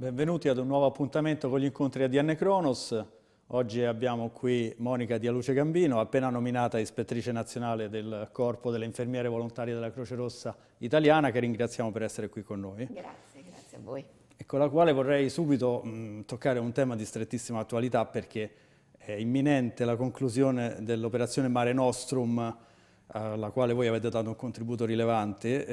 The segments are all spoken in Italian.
Benvenuti ad un nuovo appuntamento con gli incontri ADN Cronos. Oggi abbiamo qui Monica Dialuce Gambino, appena nominata ispettrice nazionale del Corpo delle Infermiere Volontarie della Croce Rossa Italiana, che ringraziamo per essere qui con noi. Grazie, grazie a voi. E con la quale vorrei subito mh, toccare un tema di strettissima attualità perché è imminente la conclusione dell'operazione Mare Nostrum alla quale voi avete dato un contributo rilevante,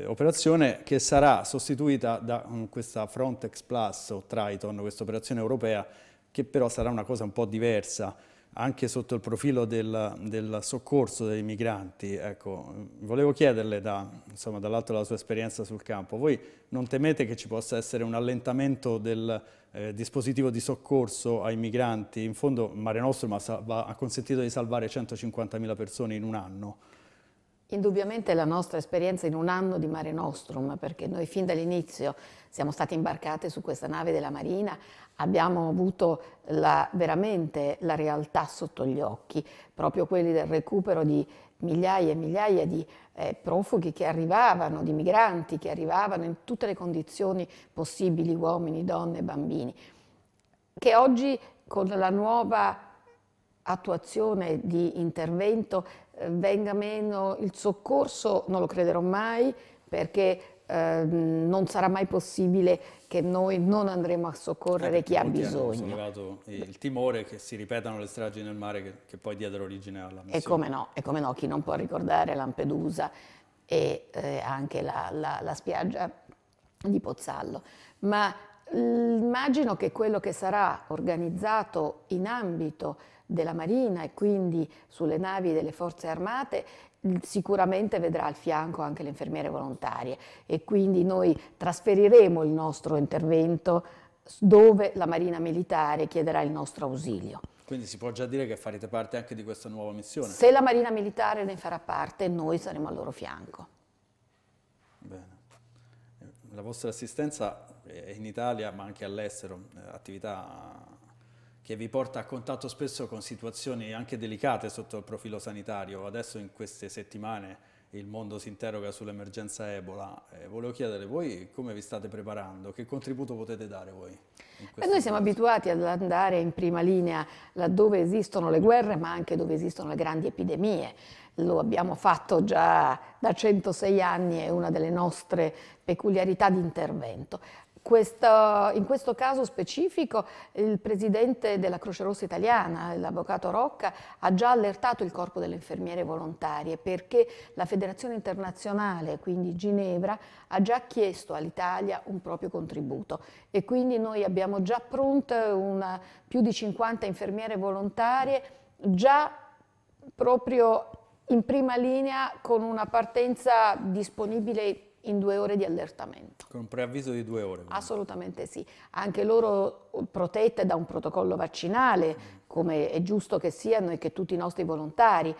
eh, operazione che sarà sostituita da um, questa Frontex Plus o Triton, questa operazione europea, che però sarà una cosa un po' diversa, anche sotto il profilo del, del soccorso dei migranti. Ecco, volevo chiederle, da, dall'alto della sua esperienza sul campo, voi non temete che ci possa essere un allentamento del eh, dispositivo di soccorso ai migranti? In fondo Mare Nostrum ha, ha consentito di salvare 150.000 persone in un anno. Indubbiamente la nostra esperienza in un anno di Mare Nostrum, perché noi fin dall'inizio siamo state imbarcate su questa nave della Marina, abbiamo avuto la, veramente la realtà sotto gli occhi, proprio quelli del recupero di migliaia e migliaia di eh, profughi che arrivavano, di migranti che arrivavano in tutte le condizioni possibili, uomini, donne, bambini, che oggi con la nuova attuazione di intervento eh, venga meno il soccorso non lo crederò mai perché eh, non sarà mai possibile che noi non andremo a soccorrere eh, chi ha bisogno. Hanno il timore che si ripetano le stragi nel mare che, che poi diedero origine alla missione. E come no, e come no chi non può ricordare Lampedusa e eh, anche la, la, la spiaggia di Pozzallo. Ma immagino che quello che sarà organizzato in ambito della Marina e quindi sulle navi delle forze armate mm, sicuramente vedrà al fianco anche le infermiere volontarie e quindi noi trasferiremo il nostro intervento dove la Marina Militare chiederà il nostro ausilio. Quindi si può già dire che farete parte anche di questa nuova missione? Se la Marina Militare ne farà parte, noi saremo al loro fianco. Bene. La vostra assistenza è eh, in Italia, ma anche all'estero, eh, attività che vi porta a contatto spesso con situazioni anche delicate sotto il profilo sanitario. Adesso in queste settimane il mondo si interroga sull'emergenza Ebola. Eh, volevo chiedere voi come vi state preparando, che contributo potete dare voi? E eh, noi siamo abituati ad andare in prima linea laddove esistono le guerre, ma anche dove esistono le grandi epidemie. Lo abbiamo fatto già da 106 anni, è una delle nostre peculiarità di intervento. Questo, in questo caso specifico il presidente della Croce Rossa italiana, l'avvocato Rocca, ha già allertato il corpo delle infermiere volontarie perché la Federazione internazionale, quindi Ginevra, ha già chiesto all'Italia un proprio contributo e quindi noi abbiamo già pronte una, più di 50 infermiere volontarie già proprio in prima linea con una partenza disponibile in due ore di allertamento. Con un preavviso di due ore? Quindi. Assolutamente sì. Anche loro protette da un protocollo vaccinale, mm. come è giusto che siano e che tutti i nostri volontari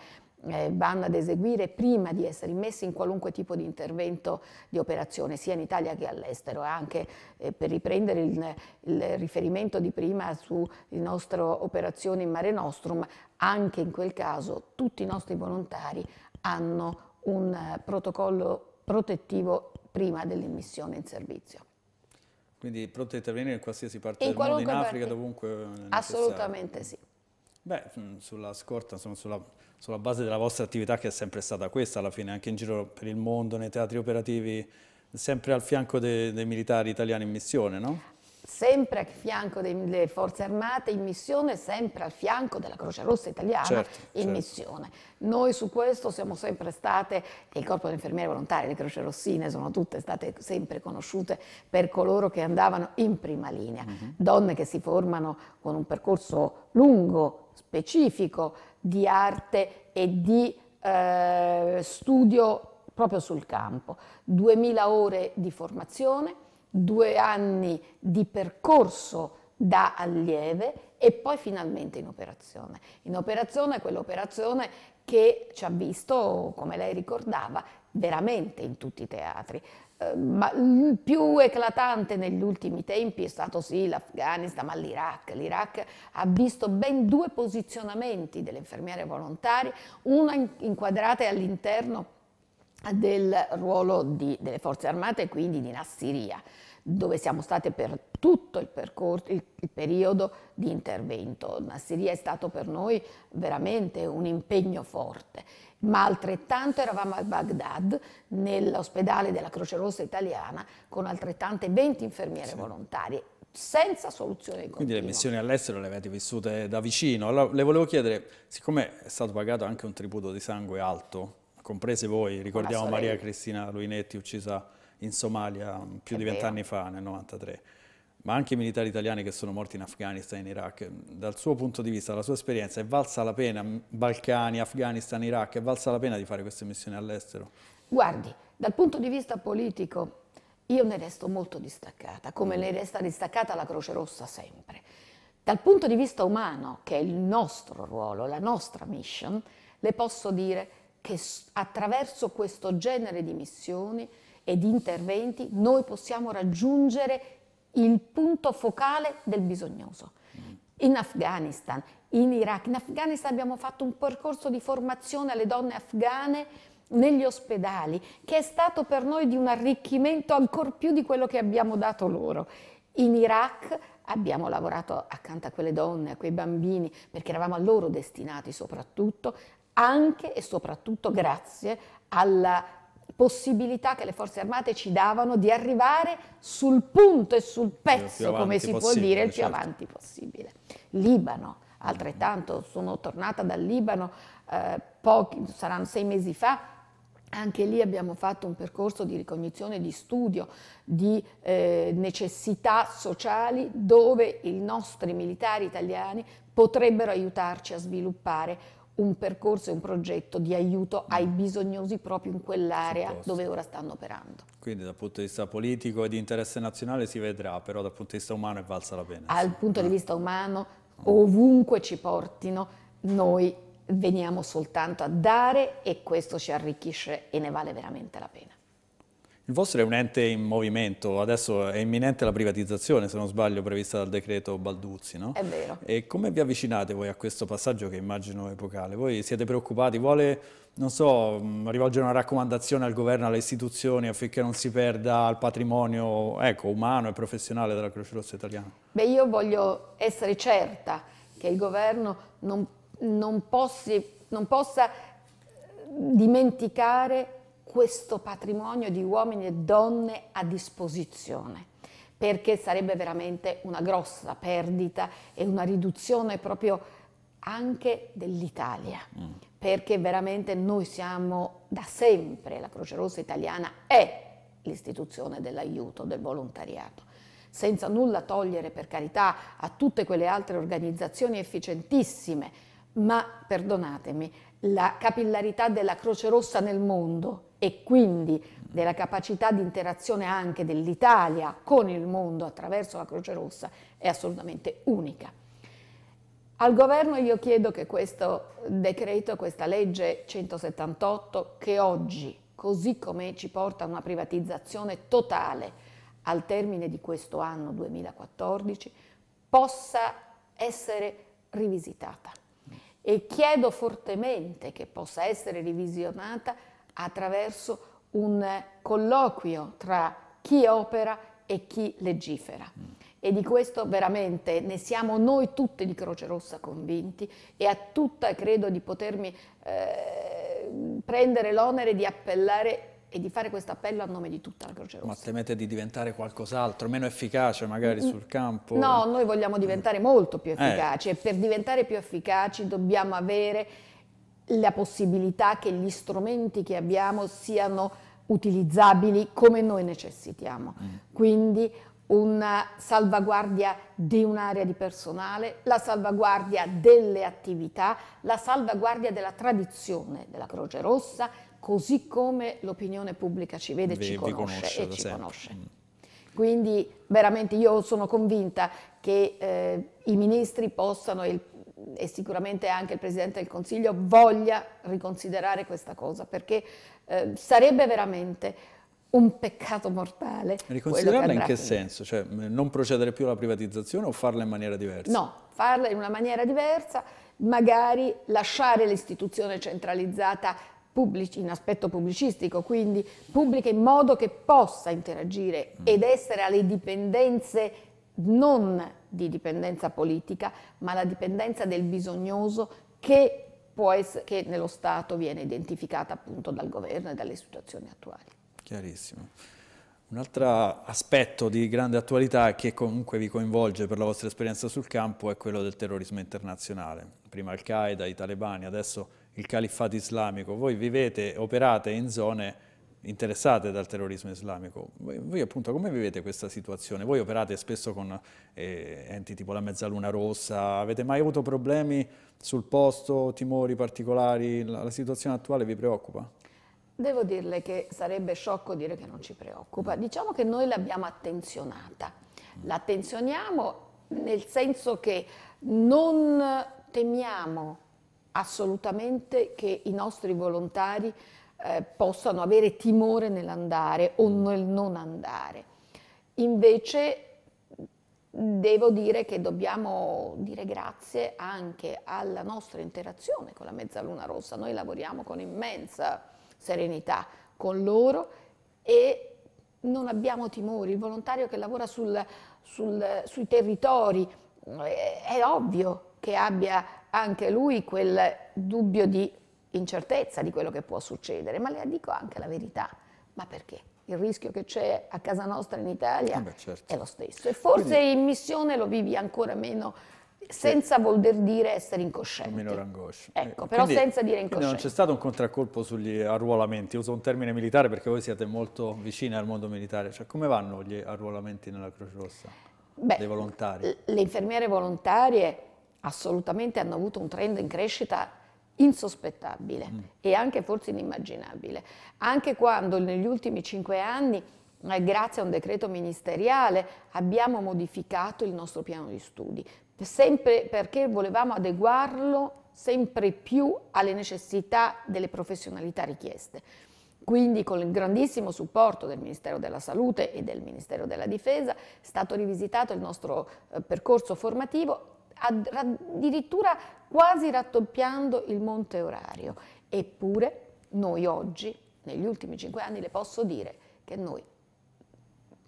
eh, vanno ad eseguire prima di essere immessi in qualunque tipo di intervento di operazione, sia in Italia che all'estero. Anche eh, per riprendere il, il, riferimento di prima sulla nostra operazione in Mare Nostrum, anche in quel caso tutti i nostri volontari hanno un eh, protocollo protettivo prima dell'immissione in servizio. Quindi pronto a intervenire in qualsiasi parte in del mondo, in Africa, parte... dovunque Assolutamente sì. Beh, mm, sulla scorta, insomma, sulla, sulla, base della vostra attività che è sempre stata questa alla fine, anche in giro per il mondo, nei teatri operativi, sempre al fianco de, dei militari italiani in missione, no? sempre a fianco delle forze armate in missione, sempre al fianco della Croce Rossa italiana certo, in certo. missione. Noi su questo siamo sempre state, e il corpo delle infermiere volontarie, le Croce Rossine sono tutte state sempre conosciute per coloro che andavano in prima linea, mm-hmm. donne che si formano con un percorso lungo, specifico di arte e di eh, studio proprio sul campo. 2000 ore di formazione due anni di percorso da allieve e poi finalmente in operazione. In operazione, quell'operazione che ci ha visto, come lei ricordava, veramente in tutti i teatri. Eh, ma il più eclatante negli ultimi tempi è stato sì l'Afghanistan, ma l'Iraq. L'Iraq ha visto ben due posizionamenti delle infermiere volontarie, una inquadrata all'interno del ruolo di, delle forze armate e quindi di Nassiria, dove siamo state per tutto il, percorso, il, il periodo di intervento. Nassiria è stato per noi veramente un impegno forte, ma altrettanto eravamo a Baghdad, nell'ospedale della Croce Rossa italiana, con altrettante 20 infermiere sì. volontarie senza soluzione di Quindi le missioni all'estero le avete vissute da vicino. Allora, le volevo chiedere, siccome è stato pagato anche un tributo di sangue alto comprese voi, ricordiamo Maria Cristina Luinetti uccisa in Somalia mm, più È di vent'anni fa, nel 93, ma anche i militari italiani che sono morti in Afghanistan e in Iraq. Mm, dal suo punto di vista, dalla sua esperienza, è valsa la pena, mm, Balcani, Afghanistan, Iraq, è valsa la pena di fare queste missioni all'estero? Guardi, dal punto di vista politico io ne resto molto distaccata, come ne resta distaccata la Croce Rossa sempre. Dal punto di vista umano, che è il nostro ruolo, la nostra mission, le posso dire che attraverso questo genere di missioni e di interventi noi possiamo raggiungere il punto focale del bisognoso. In Afghanistan, in Iraq, in Afghanistan abbiamo fatto un percorso di formazione alle donne afghane negli ospedali che è stato per noi di un arricchimento ancor più di quello che abbiamo dato loro. In Iraq abbiamo lavorato accanto a quelle donne, a quei bambini, perché eravamo a loro destinati soprattutto anche e soprattutto grazie alla possibilità che le forze armate ci davano di arrivare sul punto e sul pezzo, come si può dire, il più certo. avanti possibile. Libano, altrettanto, sono tornata dal Libano eh, pochi, saranno sei mesi fa, anche lì abbiamo fatto un percorso di ricognizione, di studio, di eh, necessità sociali dove i nostri militari italiani potrebbero aiutarci a sviluppare un percorso e un progetto di aiuto ai mm. bisognosi proprio in quell'area dove ora stanno operando. Quindi dal punto di vista politico e di interesse nazionale si vedrà, però dal punto di vista umano è valsa la pena. Dal sì. punto di ah. vista umano, ah. ovunque ci portino, noi veniamo soltanto a dare e questo ci arricchisce e ne vale veramente la pena. Il vostro è un ente in movimento, adesso è imminente la privatizzazione, se non sbaglio, prevista dal decreto Balduzzi, no? È vero. E come vi avvicinate voi a questo passaggio che immagino epocale? Voi siete preoccupati? Vuole, non so, rivolgere una raccomandazione al governo, alle istituzioni affinché non si perda il patrimonio ecco, umano e professionale della Croce Rossa italiana? Beh, io voglio essere certa che il governo non, non, possi, non possa dimenticare questo patrimonio di uomini e donne a disposizione perché sarebbe veramente una grossa perdita e una riduzione proprio anche dell'Italia, mm. perché veramente noi siamo da sempre, la Croce Rossa italiana è l'istituzione dell'aiuto, del volontariato, senza nulla togliere per carità a tutte quelle altre organizzazioni efficientissime, ma perdonatemi, la capillarità della Croce Rossa nel mondo e quindi della capacità di interazione anche dell'Italia con il mondo attraverso la Croce Rossa è assolutamente unica. Al governo io chiedo che questo decreto, questa legge 178, che oggi così come ci porta a una privatizzazione totale al termine di questo anno 2014, possa essere rivisitata e chiedo fortemente che possa essere revisionata attraverso un colloquio tra chi opera e chi legifera. E di questo veramente ne siamo noi tutti di Croce Rossa convinti e a tutta credo di potermi eh, prendere l'onere di appellare e di fare questo appello a nome di tutta la Croce Rossa. Ma temete di diventare qualcos'altro, meno efficace magari mm. sul campo? No, noi vogliamo diventare molto più eh. efficaci eh. e per diventare più efficaci dobbiamo avere la possibilità che gli strumenti che abbiamo siano utilizzabili come noi necessitiamo. Mm. Quindi una salvaguardia di un'area di personale, la salvaguardia delle attività, la salvaguardia della tradizione della Croce Rossa così come l'opinione pubblica ci vede, Beh, ci conosce e ci sempre. conosce. Mm. Quindi veramente io sono convinta che eh, i ministri possano il, e sicuramente anche il Presidente del Consiglio voglia riconsiderare questa cosa perché eh, sarebbe veramente un peccato mortale. Riconsiderarla in che senso? Cioè, non procedere più alla privatizzazione o farla in maniera diversa? No, farla in una maniera diversa, magari lasciare l'istituzione centralizzata pubblic- in aspetto pubblicistico, quindi pubblica in modo che possa interagire mm. ed essere alle dipendenze non di dipendenza politica, ma la dipendenza del bisognoso che, può essere, che nello Stato viene identificata appunto dal governo e dalle situazioni attuali. Chiarissimo. Un altro aspetto di grande attualità che comunque vi coinvolge per la vostra esperienza sul campo è quello del terrorismo internazionale. Prima Al-Qaeda, i talebani, adesso il califfato islamico, voi vivete, operate in zone interessate dal terrorismo islamico. Voi, voi, appunto come vivete questa situazione? Voi operate spesso con eh, enti tipo la Mezzaluna Rossa, avete mai avuto problemi sul posto, timori particolari? La, la, situazione attuale vi preoccupa? Devo dirle che sarebbe sciocco dire che non ci preoccupa. Diciamo che noi l'abbiamo attenzionata. L'attenzioniamo nel senso che non temiamo assolutamente che i nostri volontari eh, possano avere timore nell'andare o mm. nel non andare. Invece devo dire che dobbiamo dire grazie anche alla nostra interazione con la Mezzaluna Rossa. Noi lavoriamo con immensa serenità con loro e non abbiamo timori. Il volontario che lavora sul, sul, sui territori eh, è ovvio che abbia anche lui quel dubbio di incertezza di quello che può succedere, ma le dico anche la verità, ma perché? Il rischio che c'è a casa nostra in Italia eh beh, certo. è lo stesso e forse Quindi, in missione lo vivi ancora meno senza voler dire essere incoscienti. Con minore angoscia. Ecco, eh, però quindi, senza dire incoscienti. Non c'è stato un contraccolpo sugli arruolamenti, uso un termine militare perché voi siete molto vicini al mondo militare, cioè come vanno gli arruolamenti nella Croce Rossa? Beh, dei volontari? Le infermiere volontarie assolutamente hanno avuto un trend in crescita insospettabile mm. e anche forse inimmaginabile, anche quando negli ultimi cinque anni, eh, grazie a un decreto ministeriale, abbiamo modificato il nostro piano di studi, sempre perché volevamo adeguarlo sempre più alle necessità delle professionalità richieste. Quindi con il grandissimo supporto del Ministero della Salute e del Ministero della Difesa è stato rivisitato il nostro eh, percorso formativo addirittura quasi raddoppiando il monte orario. Eppure noi oggi, negli ultimi cinque anni, le posso dire che noi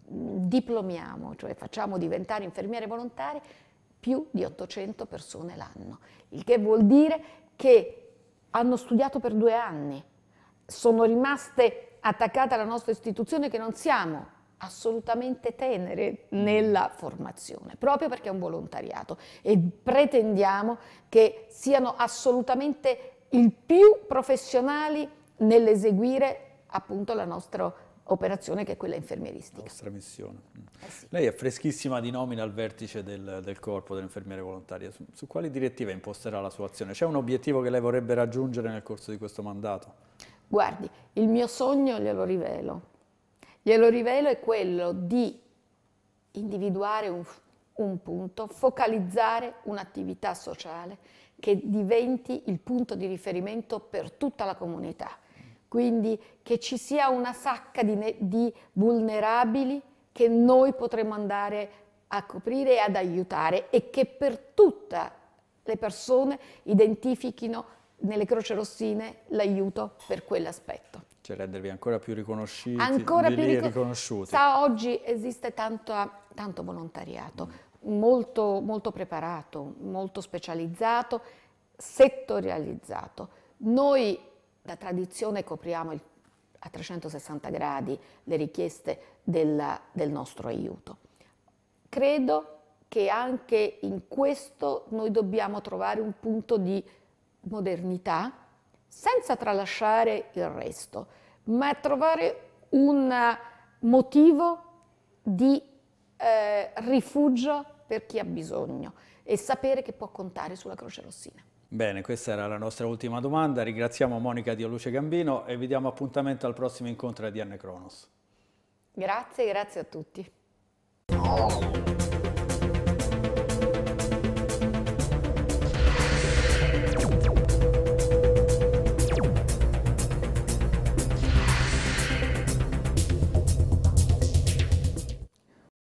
diplomiamo, cioè facciamo diventare infermiere volontarie più di 800 persone l'anno, il che vuol dire che hanno studiato per due anni, sono rimaste attaccate alla nostra istituzione che non siamo assolutamente tenere mm. nella formazione, proprio perché è un volontariato e pretendiamo che siano assolutamente il più professionali nell'eseguire appunto la nostra operazione che è quella infermieristica. La nostra missione. Mm. Eh sì. Lei è freschissima di nomina al vertice del, del corpo dell'infermiere volontaria, su, su quali direttive imposterà la sua azione? C'è un obiettivo che lei vorrebbe raggiungere nel corso di questo mandato? Guardi, il mio sogno glielo rivelo, glielo rivelo è quello di individuare un, un punto, focalizzare un'attività sociale che diventi il punto di riferimento per tutta la comunità. Quindi che ci sia una sacca di, di vulnerabili che noi potremo andare a coprire e ad aiutare e che per tutte le persone identifichino nelle croce rossine l'aiuto per quell'aspetto. Cioè rendervi ancora più riconosciuti, ancora più rico- riconosciuti. Sa, oggi esiste tanto, tanto volontariato, mm. molto, molto preparato, molto specializzato, settorializzato. Noi da tradizione copriamo il, a 360 gradi le richieste della, del nostro aiuto. Credo che anche in questo noi dobbiamo trovare un punto di modernità, senza tralasciare il resto, ma trovare un motivo di eh, rifugio per chi ha bisogno e sapere che può contare sulla Croce Rossina. Bene, questa era la nostra ultima domanda. Ringraziamo Monica Dioluce Gambino e vi diamo appuntamento al prossimo incontro di Anne Cronos. Grazie, grazie a tutti.